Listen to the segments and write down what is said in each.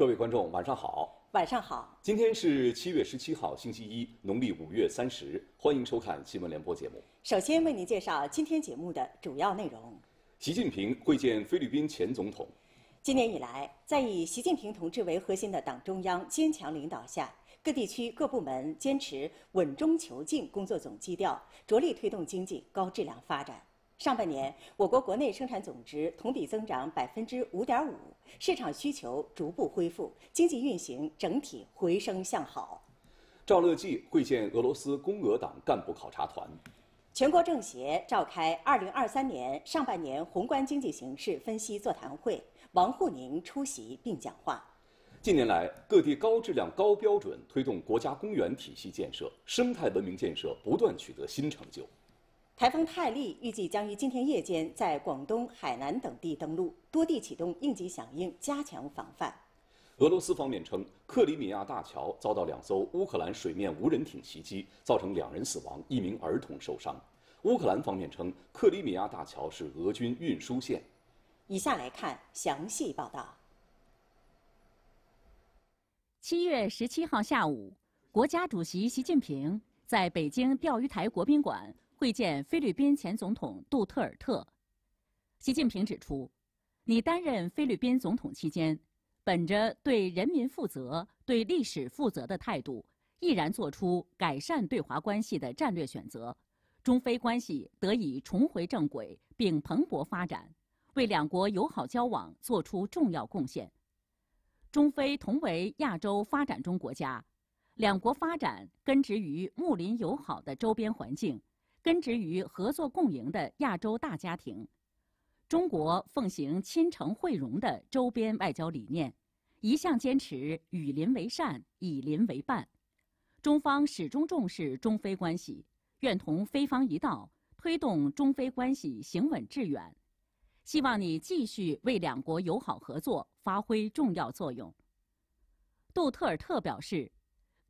各位观众，晚上好。晚上好。今天是七月十七号，星期一，农历五月三十。欢迎收看新闻联播节目。首先为您介绍今天节目的主要内容。习近平会见菲律宾前总统。今年以来，在以习近平同志为核心的党中央坚强领导下，各地区各部门坚持稳中求进工作总基调，着力推动经济高质量发展。上半年，我国国内生产总值同比增长百分之五点五，市场需求逐步恢复，经济运行整体回升向好。赵乐际会见俄罗斯共俄党干部考察团。全国政协召开二零二三年上半年宏观经济形势分析座谈会，王沪宁出席并讲话。近年来，各地高质量、高标准推动国家公园体系建设、生态文明建设不断取得新成就。台风泰利预计将于今天夜间在广东、海南等地登陆，多地启动应急响应，加强防范。俄罗斯方面称，克里米亚大桥遭到两艘乌克兰水面无人艇袭击，造成两人死亡，一名儿童受伤。乌克兰方面称，克里米亚大桥是俄军运输线。以下来看详细报道。七月十七号下午，国家主席习近平在北京钓鱼台国宾馆。会见菲律宾前总统杜特尔特，习近平指出，你担任菲律宾总统期间，本着对人民负责、对历史负责的态度，毅然做出改善对华关系的战略选择，中非关系得以重回正轨并蓬勃发展，为两国友好交往作出重要贡献。中非同为亚洲发展中国家，两国发展根植于睦邻友好的周边环境。根植于合作共赢的亚洲大家庭，中国奉行亲诚惠容的周边外交理念，一向坚持与邻为善、以邻为伴。中方始终重视中非关系，愿同非方一道推动中非关系行稳致远。希望你继续为两国友好合作发挥重要作用。杜特尔特表示。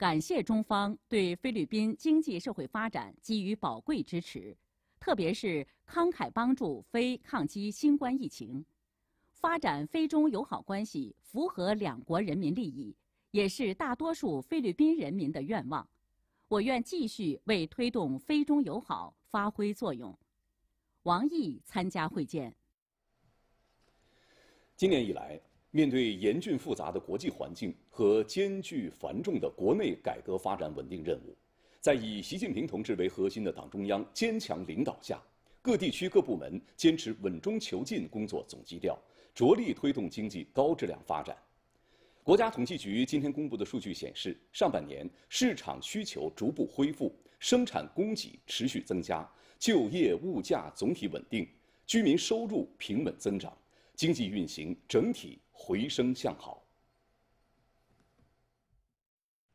感谢中方对菲律宾经济社会发展给予宝贵支持，特别是慷慨帮助菲抗击新冠疫情，发展菲中友好关系符合两国人民利益，也是大多数菲律宾人民的愿望。我愿继续为推动菲中友好发挥作用。王毅参加会见。今年以来。面对严峻复杂的国际环境和艰巨繁重的国内改革发展稳定任务，在以习近平同志为核心的党中央坚强领导下，各地区各部门坚持稳中求进工作总基调，着力推动经济高质量发展。国家统计局今天公布的数据显示，上半年市场需求逐步恢复，生产供给持续增加，就业物价总体稳定，居民收入平稳增长。经济运行整体回升向好。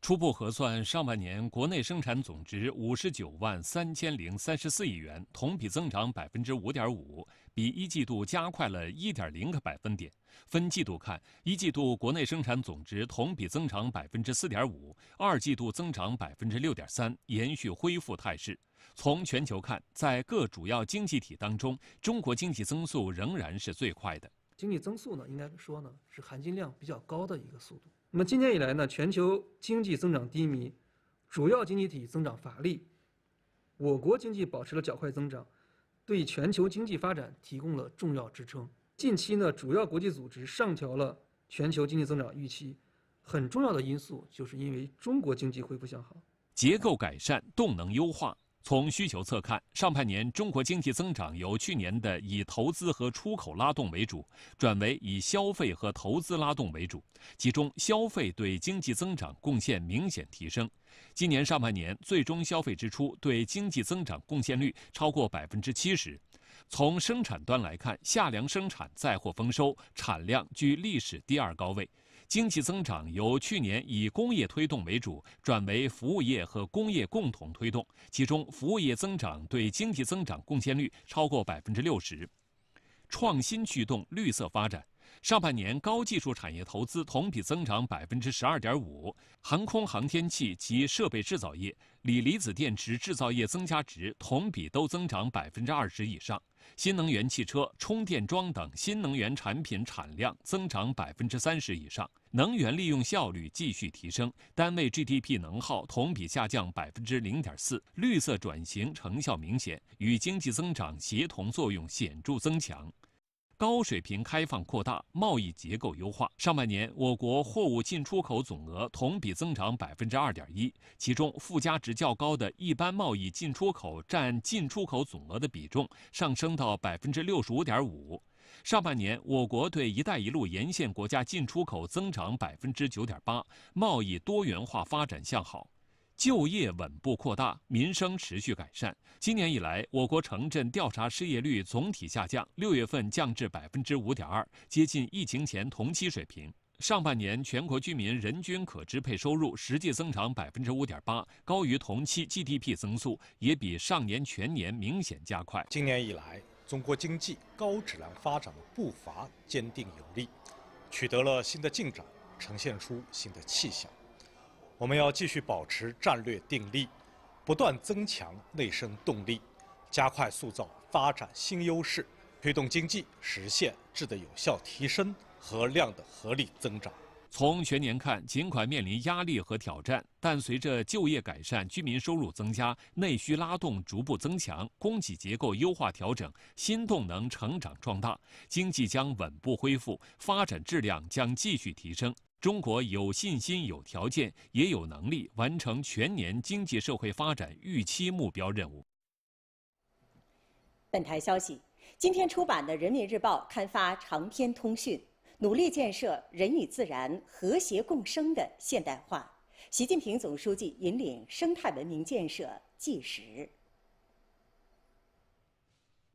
初步核算，上半年国内生产总值五十九万三千零三十四亿元，同比增长百分之五点五，比一季度加快了一点零个百分点。分季度看，一季度国内生产总值同比增长百分之四点五，二季度增长百分之六点三，延续恢复态势。从全球看，在各主要经济体当中，中国经济增速仍然是最快的。经济增速呢，应该说呢，是含金量比较高的一个速度。那么今年以来呢，全球经济增长低迷，主要经济体增长乏力，我国经济保持了较快增长，对全球经济发展提供了重要支撑。近期呢，主要国际组织上调了全球经济增长预期，很重要的因素就是因为中国经济恢复向好，结构改善，动能优化。从需求侧看，上半年中国经济增长由去年的以投资和出口拉动为主，转为以消费和投资拉动为主，其中消费对经济增长贡献明显提升。今年上半年最终消费支出对经济增长贡献率超过百分之七十。从生产端来看，夏粮生产再获丰收，产量居历史第二高位。经济增长由去年以工业推动为主，转为服务业和工业共同推动，其中服务业增长对经济增长贡献率超过百分之六十。创新驱动，绿色发展。上半年高技术产业投资同比增长百分之十二点五，航空航天器及设备制造业。锂离子电池制造业增加值同比都增长百分之二十以上，新能源汽车、充电桩等新能源产品产量增长百分之三十以上，能源利用效率继续提升，单位 GDP 能耗同比下降百分之零点四，绿色转型成效明显，与经济增长协同作用显著增强。高水平开放扩大，贸易结构优化。上半年，我国货物进出口总额同比增长百分之二点一，其中附加值较高的一般贸易进出口占进出口总额的比重上升到百分之六十五点五。上半年，我国对“一带一路”沿线国家进出口增长百分之九点八，贸易多元化发展向好。就业稳步扩大，民生持续改善。今年以来，我国城镇调查失业率总体下降，六月份降至百分之五点二，接近疫情前同期水平。上半年，全国居民人均可支配收入实际增长百分之五点八，高于同期 GDP 增速，也比上年全年明显加快。今年以来，中国经济高质量发展的步伐坚定有力，取得了新的进展，呈现出新的气象。我们要继续保持战略定力，不断增强内生动力，加快塑造发展新优势，推动经济实现质的有效提升和量的合理增长。从全年看，尽管面临压力和挑战，但随着就业改善、居民收入增加、内需拉动逐步增强、供给结构优化调整、新动能成长壮大，经济将稳步恢复，发展质量将继续提升。中国有信心、有条件，也有能力完成全年经济社会发展预期目标任务。本台消息：今天出版的《人民日报》刊发长篇通讯《努力建设人与自然和谐共生的现代化》，习近平总书记引领生态文明建设纪实。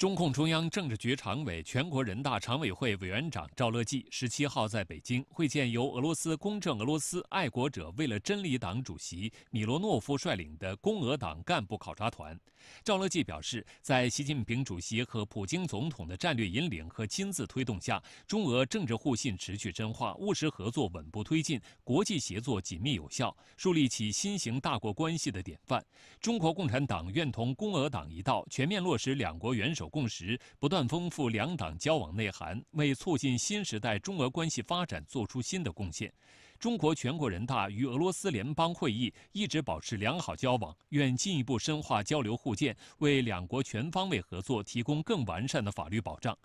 中共中央政治局常委、全国人大常委会委员长赵乐际十七号在北京会见由俄罗斯公正俄罗斯爱国者为了真理党主席米罗诺夫率领的公俄党干部考察团。赵乐际表示，在习近平主席和普京总统的战略引领和亲自推动下，中俄政治互信持续深化，务实合作稳步推进，国际协作紧密有效，树立起新型大国关系的典范。中国共产党愿同公俄党一道，全面落实两国元首。共识不断丰富两党交往内涵，为促进新时代中俄关系发展作出新的贡献。中国全国人大与俄罗斯联邦会议一直保持良好交往，愿进一步深化交流互鉴，为两国全方位合作提供更完善的法律保障。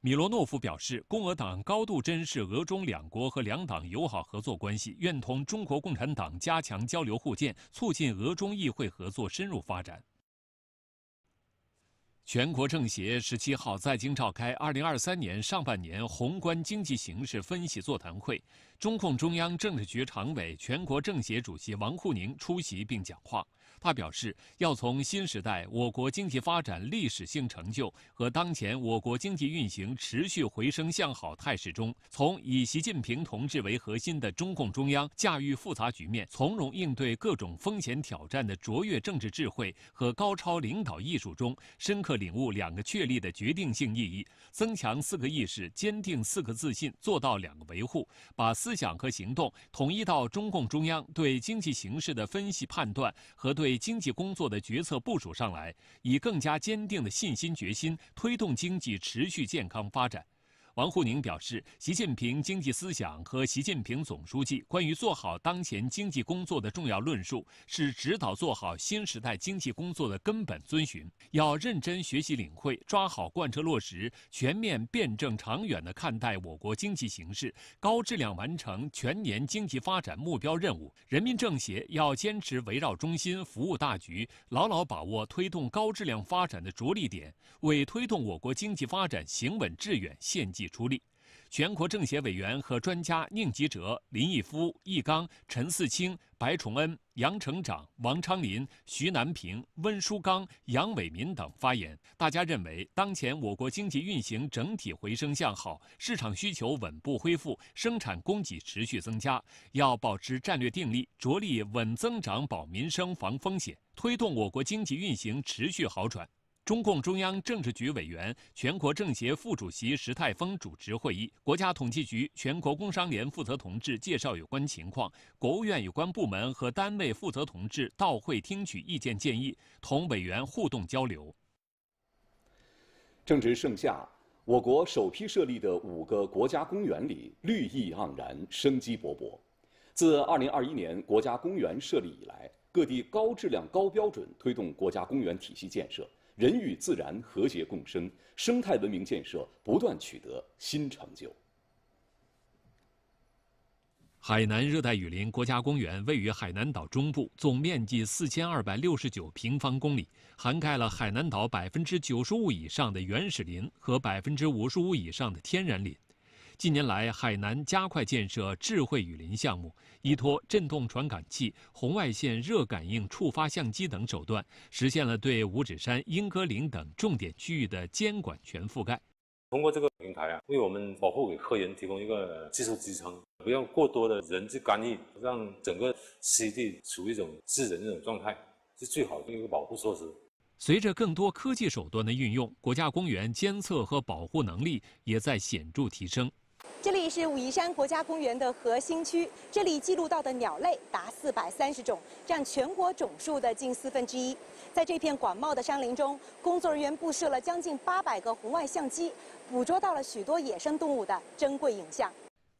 米罗诺夫表示，共俄党高度珍视俄中两国和两党友好合作关系，愿同中国共产党加强交流互鉴，促进俄中议会合作深入发展。全国政协十七号在京召开二零二三年上半年宏观经济形势分析座谈会，中共中央政治局常委、全国政协主席王沪宁出席并讲话。他表示，要从新时代我国经济发展历史性成就和当前我国经济运行持续回升向好态势中，从以习近平同志为核心的中共中央驾驭复杂局面、从容应对各种风险挑战的卓越政治智慧和高超领导艺术中，深刻领悟“两个确立”的决定性意义，增强“四个意识”，坚定“四个自信”，做到“两个维护”，把思想和行动统一到中共中央对经济形势的分析判断和对经济工作的决策部署上来，以更加坚定的信心决心，推动经济持续健康发展。王沪宁表示，习近平经济思想和习近平总书记关于做好当前经济工作的重要论述，是指导做好新时代经济工作的根本遵循。要认真学习领会，抓好贯彻落实，全面辩证长远地看待我国经济形势，高质量完成全年经济发展目标任务。人民政协要坚持围绕中心、服务大局，牢牢把握推动高质量发展的着力点，为推动我国经济发展行稳致远献计。出力，全国政协委员和专家宁吉喆、林毅夫、易纲、陈四清、白崇恩、杨成长、王昌林、徐南平、温书刚、杨伟民等发言。大家认为，当前我国经济运行整体回升向好，市场需求稳步恢复，生产供给持续增加，要保持战略定力，着力稳增长、保民生、防风险，推动我国经济运行持续好转。中共中央政治局委员、全国政协副主席石泰峰主持会议。国家统计局、全国工商联负责同志介绍有关情况。国务院有关部门和单位负责同志到会听取意见建议，同委员互动交流。正值盛夏，我国首批设立的五个国家公园里绿意盎然、生机勃勃。自2021年国家公园设立以来，各地高质量、高标准推动国家公园体系建设。人与自然和谐共生，生态文明建设不断取得新成就。海南热带雨林国家公园位于海南岛中部，总面积四千二百六十九平方公里，涵盖了海南岛百分之九十五以上的原始林和百分之五十五以上的天然林。近年来，海南加快建设智慧雨林项目，依托振动传感器、红外线热感应、触发相机等手段，实现了对五指山、英歌岭等重点区域的监管全覆盖。通过这个平台啊，为我们保护给客人提供一个技术支撑，不要过多的人去干预，让整个湿地处于一种自然这种状态，是最好的一个保护措施。随着更多科技手段的运用，国家公园监测和保护能力也在显著提升。这里是武夷山国家公园的核心区，这里记录到的鸟类达四百三十种，占全国总数的近四分之一。在这片广袤的山林中，工作人员布设了将近八百个红外相机，捕捉到了许多野生动物的珍贵影像。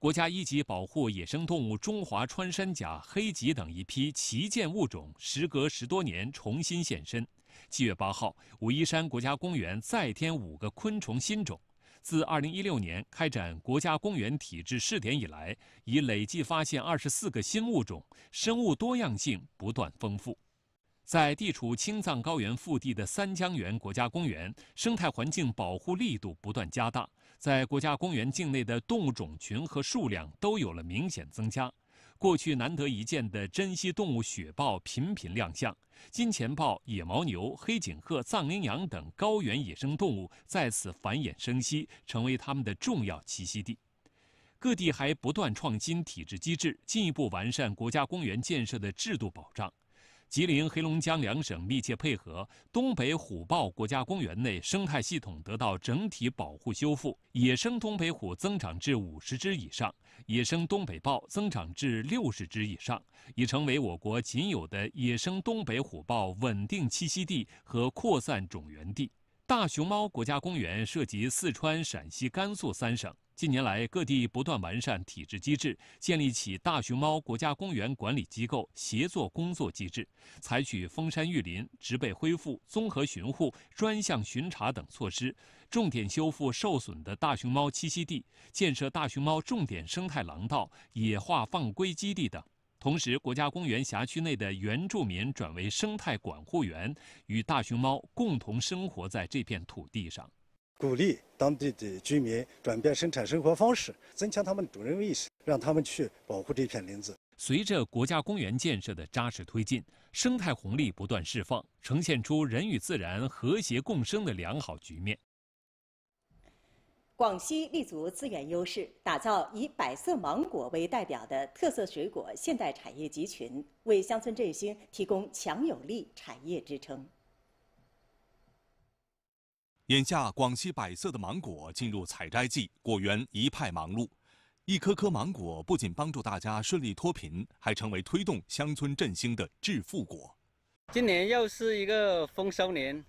国家一级保护野生动物中华穿山甲、黑脊等一批旗舰物种，时隔十多年重新现身。七月八号，武夷山国家公园再添五个昆虫新种。自2016年开展国家公园体制试点以来，已累计发现24个新物种，生物多样性不断丰富。在地处青藏高原腹地的三江源国家公园，生态环境保护力度不断加大，在国家公园境内的动物种群和数量都有了明显增加。过去难得一见的珍稀动物雪豹频频亮相，金钱豹、野牦牛、黑颈鹤、藏羚羊等高原野生动物在此繁衍生息，成为它们的重要栖息地。各地还不断创新体制机制，进一步完善国家公园建设的制度保障。吉林、黑龙江两省密切配合，东北虎豹国家公园内生态系统得到整体保护修复，野生东北虎增长至五十只以上，野生东北豹增长至六十只以上，已成为我国仅有的野生东北虎豹稳定栖息地和扩散种源地。大熊猫国家公园涉及四川、陕西、甘肃三省。近年来，各地不断完善体制机制，建立起大熊猫国家公园管理机构协作工作机制，采取封山育林、植被恢复、综合巡护、专项巡查等措施，重点修复受损的大熊猫栖息地，建设大熊猫重点生态廊道、野化放归基地等。同时，国家公园辖区内的原住民转为生态管护员，与大熊猫共同生活在这片土地上。鼓励当地的居民转变生产生活方式，增强他们的主人意识，让他们去保护这片林子。随着国家公园建设的扎实推进，生态红利不断释放，呈现出人与自然和谐共生的良好局面。广西立足资源优势，打造以百色芒果为代表的特色水果现代产业集群，为乡村振兴提供强有力产业支撑。眼下，广西百色的芒果进入采摘季，果园一派忙碌。一颗颗芒果不仅帮助大家顺利脱贫，还成为推动乡村振兴的致富果。今年又是一个丰收年，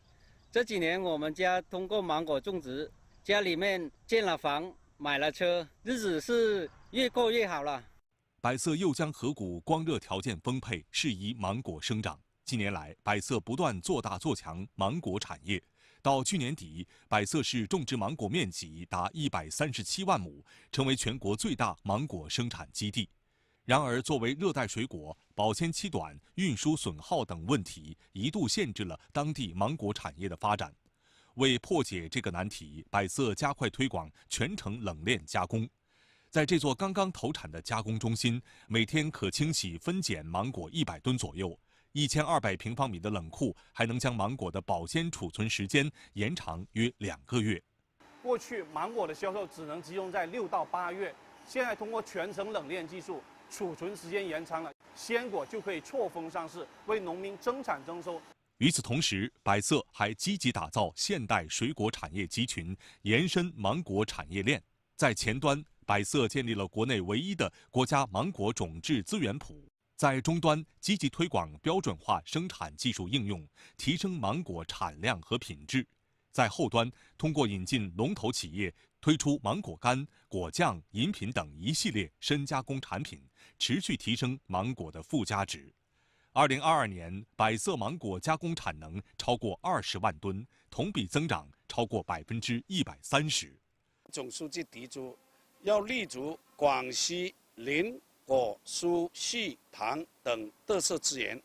这几年我们家通过芒果种植。家里面建了房，买了车，日子是越过越好了。百色右江河谷光热条件丰沛，适宜芒果生长。近年来，百色不断做大做强芒果产业，到去年底，百色市种植芒果面积达一百三十七万亩，成为全国最大芒果生产基地。然而，作为热带水果，保鲜期短、运输损耗等问题一度限制了当地芒果产业的发展。为破解这个难题，百色加快推广全程冷链加工。在这座刚刚投产的加工中心，每天可清洗分拣芒果一百吨左右。一千二百平方米的冷库，还能将芒果的保鲜储存时间延长约两个月。过去芒果的销售只能集中在六到八月，现在通过全程冷链技术，储存时间延长了，鲜果就可以错峰上市，为农民增产增收。与此同时，百色还积极打造现代水果产业集群，延伸芒果产业链。在前端，百色建立了国内唯一的国家芒果种质资源谱；在终端，积极推广标准化生产技术应用，提升芒果产量和品质；在后端，通过引进龙头企业，推出芒果干、果酱、饮品等一系列深加工产品，持续提升芒果的附加值。二零二二年，百色芒果加工产能超过二十万吨，同比增长超过百分之一百三十。总书记提出，要立足广西林果、蔬、细糖等特色资源，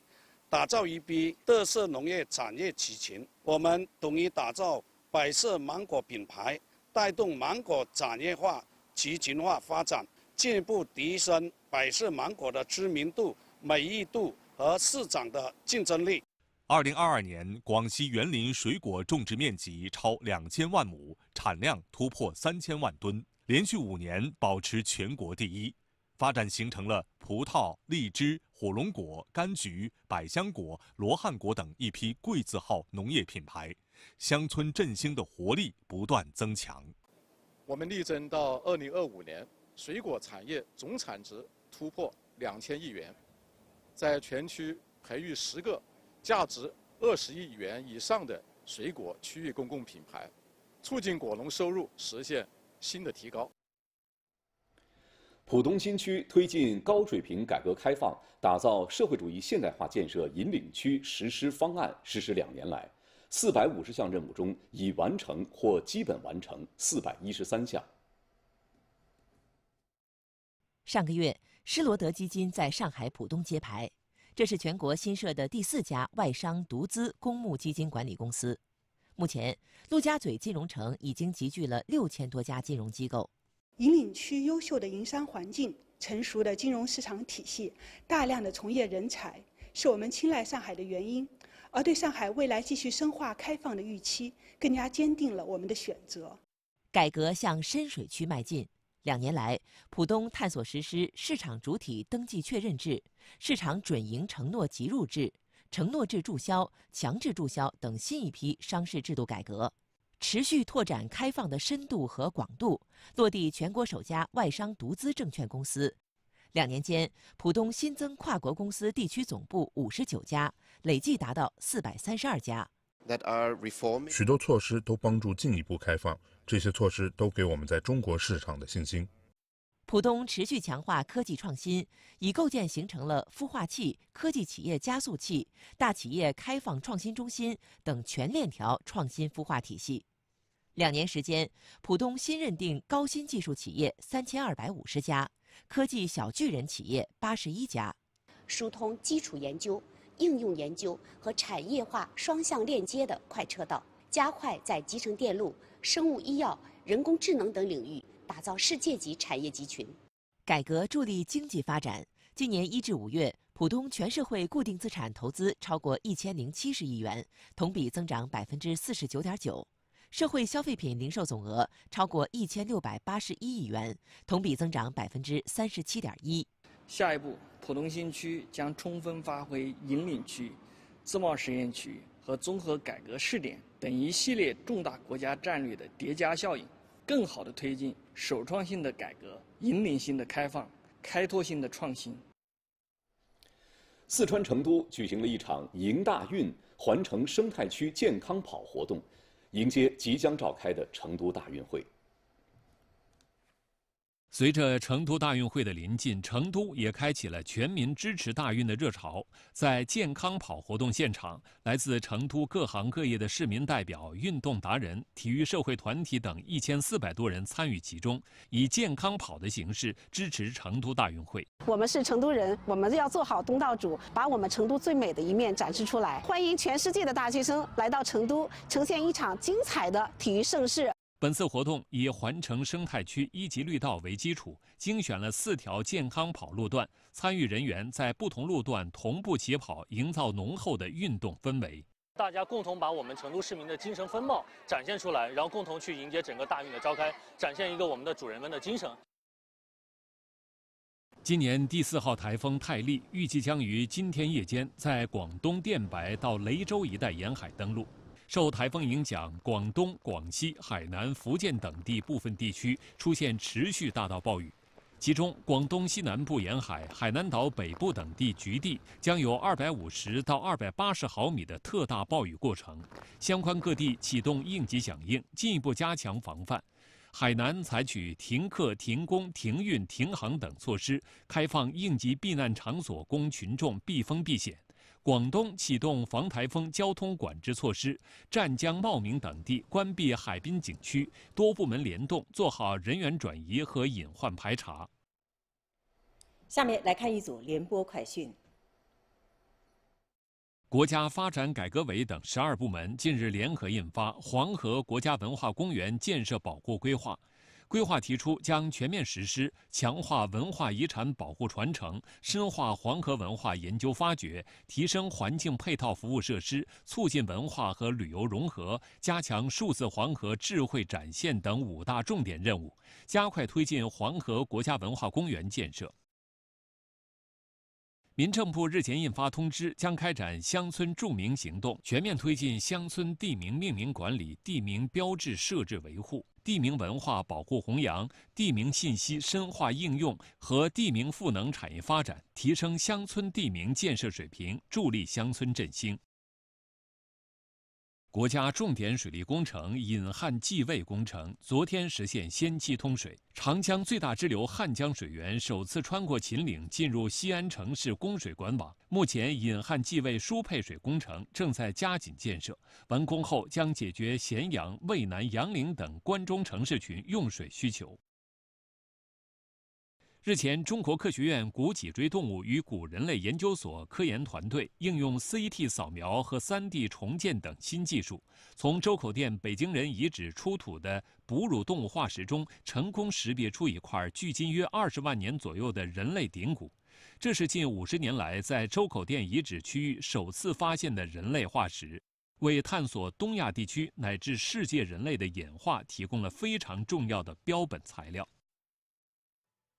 打造一批特色农业产业集群。我们统一打造百色芒果品牌，带动芒果产业化、集群化发展，进一步提升百色芒果的知名度、美誉度。和市长的竞争力。二零二二年，广西园林水果种植面积超两千万亩，产量突破三千万吨，连续五年保持全国第一。发展形成了葡萄、荔枝、火龙果、柑橘、百香果、罗汉果等一批贵字号农业品牌，乡村振兴的活力不断增强。我们力争到二零二五年，水果产业总产值突破两千亿元。在全区培育十个价值二十亿元以上的水果区域公共品牌，促进果农收入实现新的提高。浦东新区推进高水平改革开放、打造社会主义现代化建设引领区实施方案实施两年来，四百五十项任务中，已完成或基本完成四百一十三项。上个月。施罗德基金在上海浦东揭牌，这是全国新设的第四家外商独资公募基金管理公司。目前，陆家嘴金融城已经集聚了六千多家金融机构。引领区优秀的营商环境、成熟的金融市场体系、大量的从业人才，是我们青睐上海的原因。而对上海未来继续深化开放的预期，更加坚定了我们的选择。改革向深水区迈进。两年来，浦东探索实施市场主体登记确认制、市场准营承诺集入制、承诺制注销、强制注销等新一批商事制度改革，持续拓展开放的深度和广度，落地全国首家外商独资证券公司。两年间，浦东新增跨国公司地区总部五十九家，累计达到四百三十二家。许多措施都帮助进一步开放。这些措施都给我们在中国市场的信心。浦东持续强化科技创新，已构建形成了孵化器、科技企业加速器、大企业开放创新中心等全链条创新孵化体系。两年时间，浦东新认定高新技术企业三千二百五十家，科技小巨人企业八十一家，疏通基础研究、应用研究和产业化双向链接的快车道，加快在集成电路。生物医药、人工智能等领域，打造世界级产业集群。改革助力经济发展。今年一至五月，浦东全社会固定资产投资超过一千零七十亿元，同比增长百分之四十九点九；社会消费品零售总额超过一千六百八十一亿元，同比增长百分之三十七点一。下一步，浦东新区将充分发挥引领区、自贸试验区。和综合改革试点等一系列重大国家战略的叠加效应，更好地推进首创性的改革、引领性的开放、开拓性的创新。四川成都举行了一场迎大运环城生态区健康跑活动，迎接即将召开的成都大运会。随着成都大运会的临近，成都也开启了全民支持大运的热潮。在健康跑活动现场，来自成都各行各业的市民代表、运动达人、体育社会团体等一千四百多人参与其中，以健康跑的形式支持成都大运会。我们是成都人，我们要做好东道主，把我们成都最美的一面展示出来，欢迎全世界的大学生来到成都，呈现一场精彩的体育盛世。本次活动以环城生态区一级绿道为基础，精选了四条健康跑路段，参与人员在不同路段同步起跑，营造浓厚的运动氛围。大家共同把我们成都市民的精神风貌展现出来，然后共同去迎接整个大运的召开，展现一个我们的主人翁的精神。今年第四号台风泰利预计将于今天夜间在广东电白到雷州一带沿海登陆。受台风影响，广东、广西、海南、福建等地部分地区出现持续大到暴雨，其中广东西南部沿海、海南岛北部等地局地将有250到280毫米的特大暴雨过程。相关各地启动应急响应，进一步加强防范。海南采取停课、停工、停运、停航等措施，开放应急避难场所，供群众避风避险。广东启动防台风交通管制措施，湛江、茂名等地关闭海滨景区，多部门联动做好人员转移和隐患排查。下面来看一组联播快讯。国家发展改革委等十二部门近日联合印发《黄河国家文化公园建设保护规划》。规划提出将全面实施，强化文化遗产保护传承，深化黄河文化研究发掘，提升环境配套服务设施，促进文化和旅游融合，加强数字黄河智慧展现等五大重点任务，加快推进黄河国家文化公园建设。民政部日前印发通知，将开展乡村著名行动，全面推进乡村地名命名管理、地名标志设置维护。地名文化保护弘扬，地名信息深化应用和地名赋能产业发展，提升乡村地名建设水平，助力乡村振兴。国家重点水利工程引汉济渭工程昨天实现先期通水，长江最大支流汉江水源首次穿过秦岭进入西安城市供水管网。目前，引汉济渭输配水工程正在加紧建设，完工后将解决咸阳、渭南、杨凌等关中城市群用水需求。日前，中国科学院古脊椎动物与古人类研究所科研团队应用 CT 扫描和 3D 重建等新技术，从周口店北京人遗址出土的哺乳动物化石中，成功识别出一块距今约二十万年左右的人类顶骨。这是近五十年来在周口店遗址区域首次发现的人类化石，为探索东亚地区乃至世界人类的演化提供了非常重要的标本材料。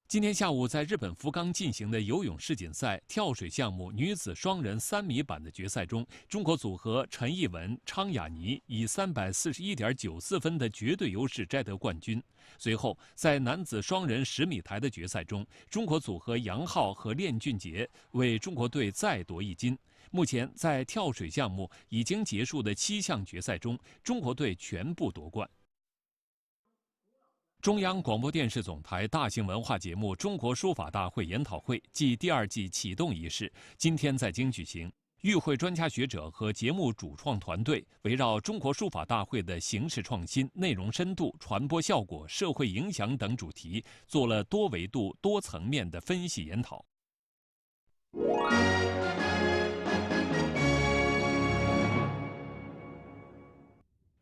今天下午，在日本福冈进行的游泳世锦赛跳水项目女子双人三米板的决赛中，中国组合陈艺文、昌雅妮以三百四十一点九四分的绝对优势摘得冠军。随后，在男子双人十米台的决赛中，中国组合杨昊和练俊杰为中国队再夺一金。目前，在跳水项目已经结束的七项决赛中，中国队全部夺冠。中央广播电视总台大型文化节目《中国书法大会》研讨会暨第二季启动仪式今天在京举行。与会专家学者和节目主创团队围绕中国书法大会的形式创新、内容深度、传播效果、社会影响等主题，做了多维度、多层面的分析研讨。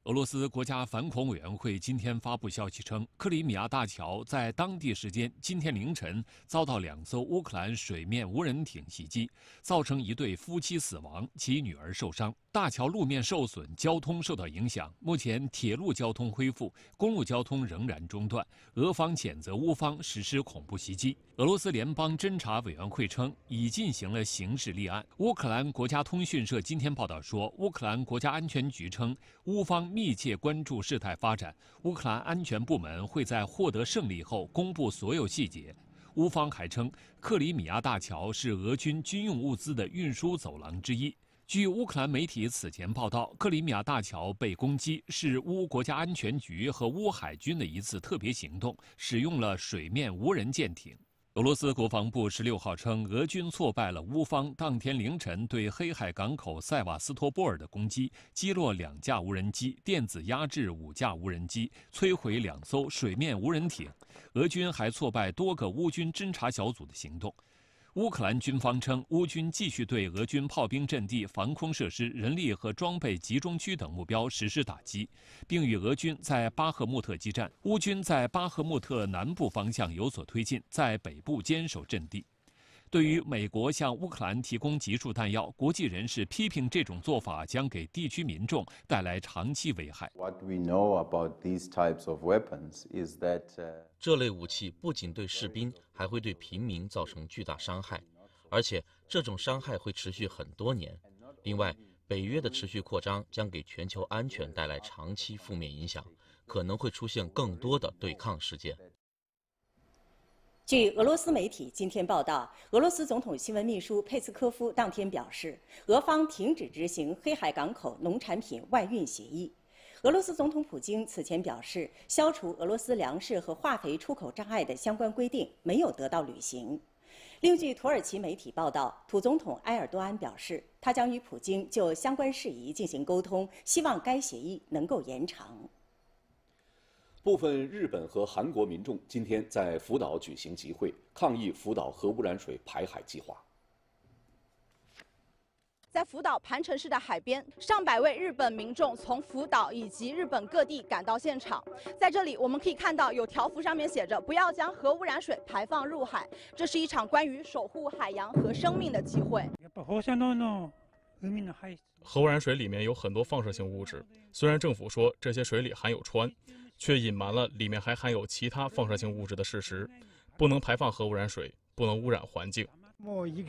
俄罗斯国家反恐委员会今天发布消息称，克里米亚大桥在当地时间今天凌晨遭到两艘乌克兰水面无人艇袭击，造成一对夫妻死亡，其女儿受伤，大桥路面受损，交通受到影响。目前铁路交通恢复，公路交通仍然中断。俄方谴责乌方实施恐怖袭击。俄罗斯联邦侦查委员会称已进行了刑事立案。乌克兰国家通讯社今天报道说，乌克兰国家安全局称，乌方。密切关注事态发展，乌克兰安全部门会在获得胜利后公布所有细节。乌方还称，克里米亚大桥是俄军军用物资的运输走廊之一。据乌克兰媒体此前报道，克里米亚大桥被攻击是乌国家安全局和乌海军的一次特别行动，使用了水面无人舰艇。俄罗斯国防部十六号称，俄军挫败了乌方当天凌晨对黑海港口塞瓦斯托波尔的攻击，击落两架无人机，电子压制五架无人机，摧毁两艘水面无人艇。俄军还挫败多个乌军侦察小组的行动。乌克兰军方称，乌军继续对俄军炮兵阵地、防空设施、人力和装备集中区等目标实施打击，并与俄军在巴赫穆特激战。乌军在巴赫穆特南部方向有所推进，在北部坚守阵地。对于美国向乌克兰提供集束弹药，国际人士批评这种做法将给地区民众带来长期危害。What we know weapons these that about types of is 这类武器不仅对士兵，还会对平民造成巨大伤害，而且这种伤害会持续很多年。另外，北约的持续扩张将给全球安全带来长期负面影响，可能会出现更多的对抗事件。据俄罗斯媒体今天报道，俄罗斯总统新闻秘书佩斯科夫当天表示，俄方停止执行黑海港口农产品外运协议。俄罗斯总统普京此前表示，消除俄罗斯粮食和化肥出口障碍的相关规定没有得到履行。另据土耳其媒体报道，土总统埃尔多安表示，他将与普京就相关事宜进行沟通，希望该协议能够延长。部分日本和韩国民众今天在福岛举行集会，抗议福岛核污染水排海计划。在福岛盘城市的海边，上百位日本民众从福岛以及日本各地赶到现场。在这里，我们可以看到有条幅上面写着“不要将核污染水排放入海”。这是一场关于守护海洋和生命的集会。核污染水里面有很多放射性物质，虽然政府说这些水里含有氚。却隐瞒了里面还含有其他放射性物质的事实，不能排放核污染水，不能污染环境。我已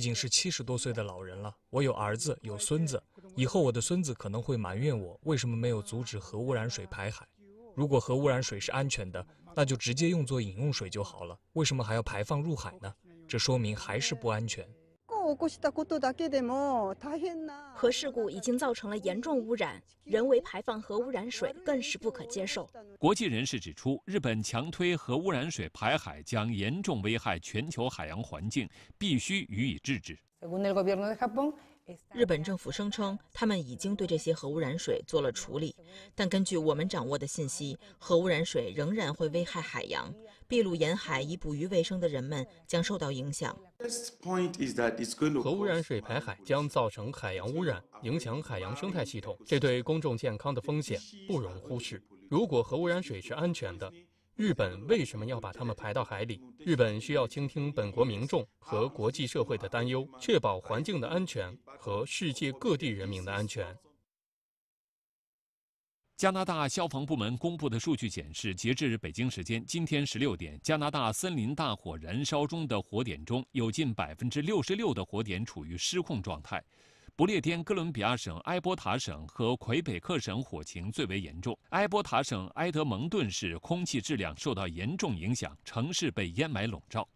经是七十多岁的老人了，我有儿子，有孙子，以后我的孙子可能会埋怨我为什么没有阻止核污染水排海。如果核污染水是安全的，那就直接用作饮用水就好了，为什么还要排放入海呢？这说明还是不安全。核事故已经造成了严重污染，人为排放核污染水更是不可接受。国际人士指出，日本强推核污染水排海将严重危害全球海洋环境，必须予以制止。日本政府声称，他们已经对这些核污染水做了处理，但根据我们掌握的信息，核污染水仍然会危害海洋。秘鲁沿海以捕鱼为生的人们将受到影响。核污染水排海将造成海洋污染，影响海洋生态系统，这对公众健康的风险不容忽视。如果核污染水是安全的，日本为什么要把它们排到海里？日本需要倾听本国民众和国际社会的担忧，确保环境的安全和世界各地人民的安全。加拿大消防部门公布的数据显示，截至北京时间今天16点，加拿大森林大火燃烧中的火点中有近66%的火点处于失控状态。不列颠哥伦比亚省、埃博塔省和魁北克省火情最为严重。埃博塔省埃德蒙顿市空气质量受到严重影响，城市被烟霾笼罩。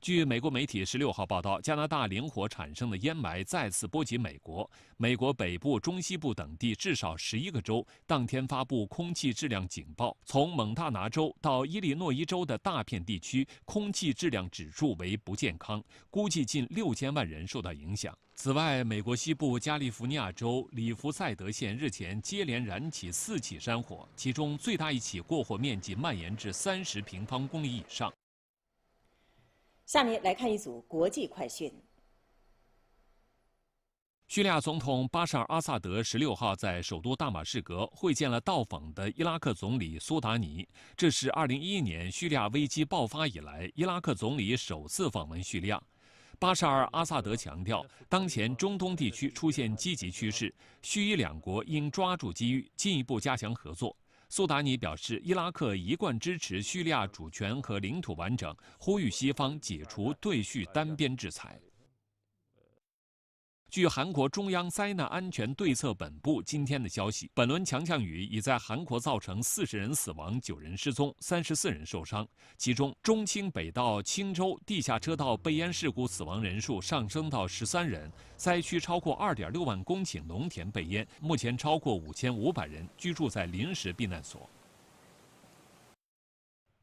据美国媒体十六号报道，加拿大林火产生的烟霾再次波及美国。美国北部、中西部等地至少十一个州当天发布空气质量警报，从蒙大拿州到伊利诺伊州的大片地区空气质量指数为不健康，估计近六千万人受到影响。此外，美国西部加利福尼亚州里弗赛德县日前接连燃起四起山火，其中最大一起过火面积蔓延至三十平方公里以上。下面来看一组国际快讯。叙利亚总统巴沙尔·阿萨德十六号在首都大马士革会见了到访的伊拉克总理苏达尼，这是二零一一年叙利亚危机爆发以来伊拉克总理首次访问叙利亚。巴沙尔·阿萨德强调，当前中东地区出现积极趋势，叙伊两国应抓住机遇，进一步加强合作。苏达尼表示，伊拉克一贯支持叙利亚主权和领土完整，呼吁西方解除对叙单边制裁。据韩国中央灾难安全对策本部今天的消息，本轮强降雨已在韩国造成四十人死亡、九人失踪、三十四人受伤。其中，中清北道青州地下车道被淹事故死亡人数上升到十三人，灾区超过二点六万公顷农田被淹，目前超过五千五百人居住在临时避难所。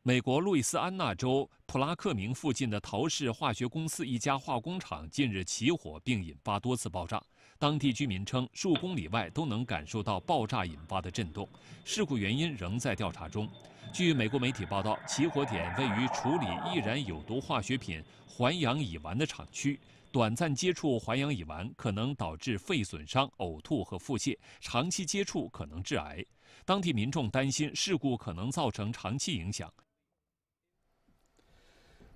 美国路易斯安那州普拉克明附近的陶氏化学公司一家化工厂近日起火，并引发多次爆炸。当地居民称，数公里外都能感受到爆炸引发的震动。事故原因仍在调查中。据美国媒体报道，起火点位于处理易燃有毒化学品环氧乙烷的厂区。短暂接触环氧乙烷可能导致肺损伤、呕吐和腹泻，长期接触可能致癌。当地民众担心事故可能造成长期影响。